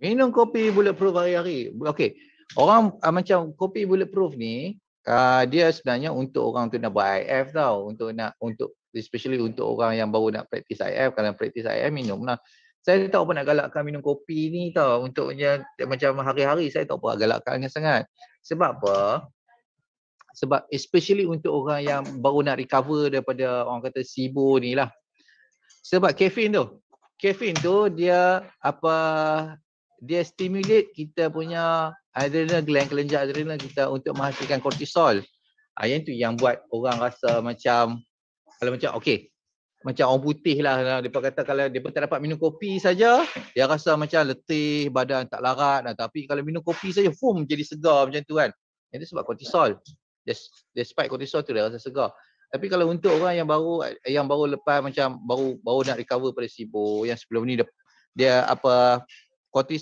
Minum kopi bulletproof hari-hari. Okey. Orang uh, macam kopi bulletproof ni uh, dia sebenarnya untuk orang tu nak buat IF tau. Untuk nak untuk especially untuk orang yang baru nak practice IF kalau practice IF minum lah. Saya tak apa nak galakkan minum kopi ni tau. Untuknya macam hari-hari saya tak apa galakkan sangat. Sebab apa? Sebab especially untuk orang yang baru nak recover daripada orang kata sibo ni lah. Sebab kafein tu. Kafein tu dia apa dia stimulate kita punya adrenal gland kelenjar adrenal kita untuk menghasilkan kortisol. Ha, ah, yang tu yang buat orang rasa macam kalau macam okey macam orang putih lah dia kata kalau dia tak dapat minum kopi saja dia rasa macam letih badan tak larat lah. tapi kalau minum kopi saja fum jadi segar macam tu kan itu sebab kortisol despite kortisol tu dia rasa segar tapi kalau untuk orang yang baru yang baru lepas macam baru baru nak recover pada sibo yang sebelum ni dia, dia apa kortisol